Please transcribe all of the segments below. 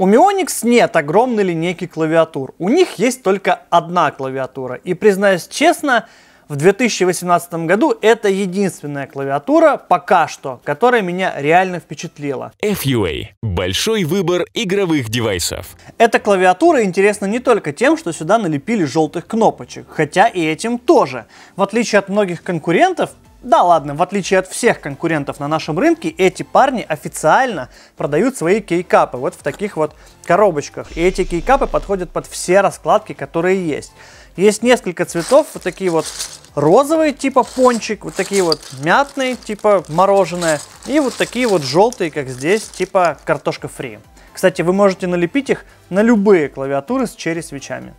У Mionix нет огромной линейки клавиатур. У них есть только одна клавиатура. И признаюсь честно, в 2018 году это единственная клавиатура, пока что, которая меня реально впечатлила. FUA – большой выбор игровых девайсов. Эта клавиатура интересна не только тем, что сюда налепили желтых кнопочек, хотя и этим тоже. В отличие от многих конкурентов, да ладно, в отличие от всех конкурентов на нашем рынке, эти парни официально продают свои кейкапы вот в таких вот коробочках. И эти кейкапы подходят под все раскладки, которые есть. Есть несколько цветов, вот такие вот розовые, типа пончик, вот такие вот мятные, типа мороженое, и вот такие вот желтые, как здесь, типа картошка фри. Кстати, вы можете налепить их на любые клавиатуры с черри-свечами.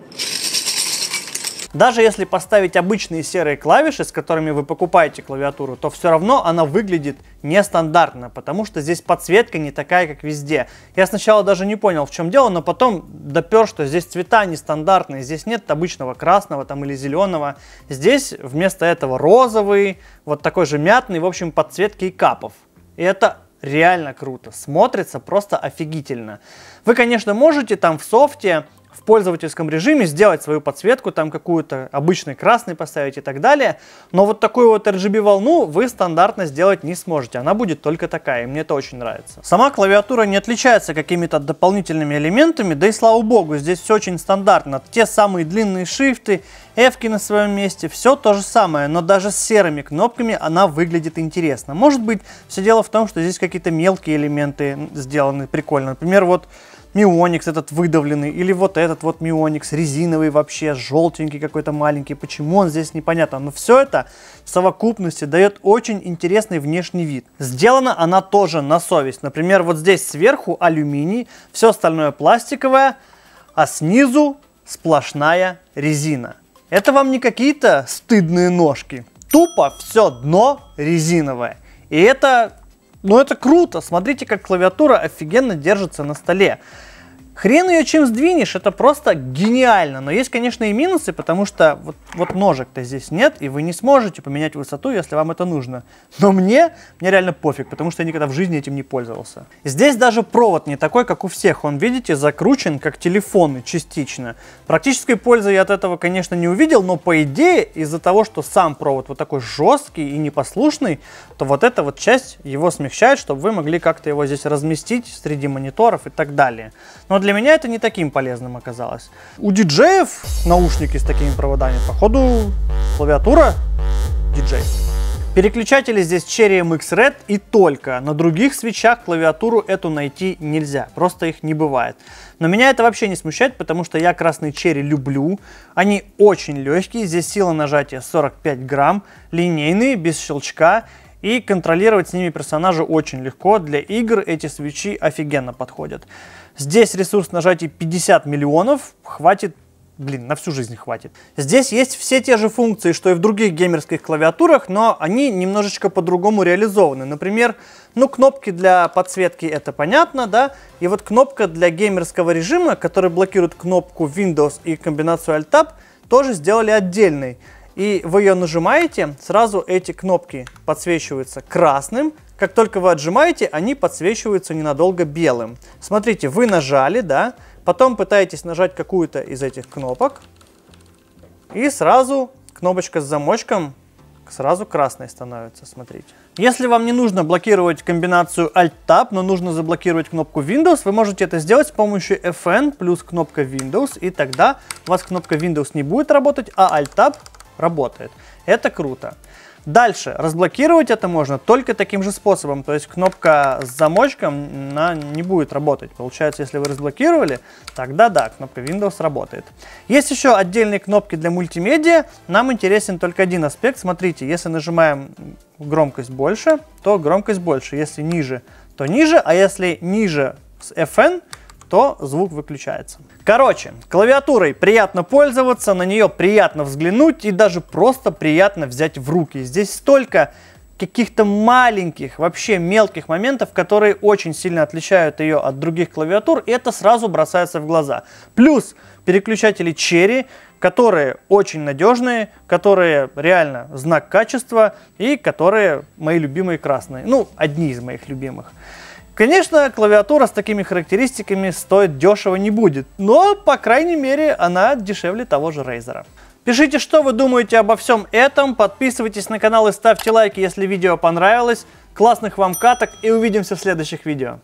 Даже если поставить обычные серые клавиши, с которыми вы покупаете клавиатуру, то все равно она выглядит нестандартно, потому что здесь подсветка не такая, как везде. Я сначала даже не понял, в чем дело, но потом допер, что здесь цвета нестандартные, здесь нет обычного красного там или зеленого. Здесь вместо этого розовый, вот такой же мятный, в общем, подсветки и капов. И это реально круто, смотрится просто офигительно. Вы, конечно, можете там в софте в пользовательском режиме сделать свою подсветку, там какую-то обычный красный поставить и так далее. Но вот такую вот RGB-волну вы стандартно сделать не сможете. Она будет только такая, и мне это очень нравится. Сама клавиатура не отличается какими-то дополнительными элементами, да и слава богу, здесь все очень стандартно. Те самые длинные шрифты, f на своем месте, все то же самое, но даже с серыми кнопками она выглядит интересно. Может быть, все дело в том, что здесь какие-то мелкие элементы сделаны прикольно. Например, вот Мионикс этот выдавленный, или вот этот вот Мионикс резиновый вообще, желтенький какой-то маленький, почему он здесь непонятно. Но все это в совокупности дает очень интересный внешний вид. Сделана она тоже на совесть. Например, вот здесь сверху алюминий, все остальное пластиковое, а снизу сплошная резина. Это вам не какие-то стыдные ножки. Тупо все дно резиновое. И это но это круто, смотрите, как клавиатура офигенно держится на столе. Хрен ее чем сдвинешь, это просто гениально. Но есть, конечно, и минусы, потому что вот, вот ножек-то здесь нет, и вы не сможете поменять высоту, если вам это нужно. Но мне, мне реально пофиг, потому что я никогда в жизни этим не пользовался. Здесь даже провод не такой, как у всех. Он, видите, закручен, как телефонный, частично. Практической пользы я от этого, конечно, не увидел, но по идее, из-за того, что сам провод вот такой жесткий и непослушный, то вот эта вот часть его смягчает, чтобы вы могли как-то его здесь разместить среди мониторов и так далее. Но для для меня это не таким полезным оказалось. У диджеев наушники с такими проводами, походу, клавиатура диджей. Переключатели здесь Cherry MX Red и только. На других свечах клавиатуру эту найти нельзя, просто их не бывает. Но меня это вообще не смущает, потому что я красные Cherry люблю. Они очень легкие, здесь сила нажатия 45 грамм, линейные, без щелчка. И контролировать с ними персонажа очень легко. Для игр эти свечи офигенно подходят. Здесь ресурс нажатий 50 миллионов, хватит блин, на всю жизнь хватит. Здесь есть все те же функции, что и в других геймерских клавиатурах, но они немножечко по-другому реализованы. Например, ну, кнопки для подсветки, это понятно, да? И вот кнопка для геймерского режима, который блокирует кнопку Windows и комбинацию Alt-Tab, тоже сделали отдельной. И вы ее нажимаете, сразу эти кнопки подсвечиваются красным, как только вы отжимаете, они подсвечиваются ненадолго белым. Смотрите, вы нажали, да, потом пытаетесь нажать какую-то из этих кнопок, и сразу кнопочка с замочком сразу красной становится, смотрите. Если вам не нужно блокировать комбинацию Alt-Tab, но нужно заблокировать кнопку Windows, вы можете это сделать с помощью FN плюс кнопка Windows, и тогда у вас кнопка Windows не будет работать, а Alt-Tab работает. Это круто. Дальше. Разблокировать это можно только таким же способом. То есть кнопка с замочком она не будет работать. Получается, если вы разблокировали, тогда да, кнопка Windows работает. Есть еще отдельные кнопки для мультимедиа. Нам интересен только один аспект. Смотрите, если нажимаем громкость больше, то громкость больше. Если ниже, то ниже. А если ниже с FN, то звук выключается. Короче, клавиатурой приятно пользоваться, на нее приятно взглянуть и даже просто приятно взять в руки. Здесь столько каких-то маленьких, вообще мелких моментов, которые очень сильно отличают ее от других клавиатур, и это сразу бросается в глаза. Плюс переключатели Cherry, которые очень надежные, которые реально знак качества и которые мои любимые красные. Ну, одни из моих любимых. Конечно, клавиатура с такими характеристиками стоить дешево не будет, но, по крайней мере, она дешевле того же Razer. Пишите, что вы думаете обо всем этом, подписывайтесь на канал и ставьте лайки, если видео понравилось. Классных вам каток и увидимся в следующих видео.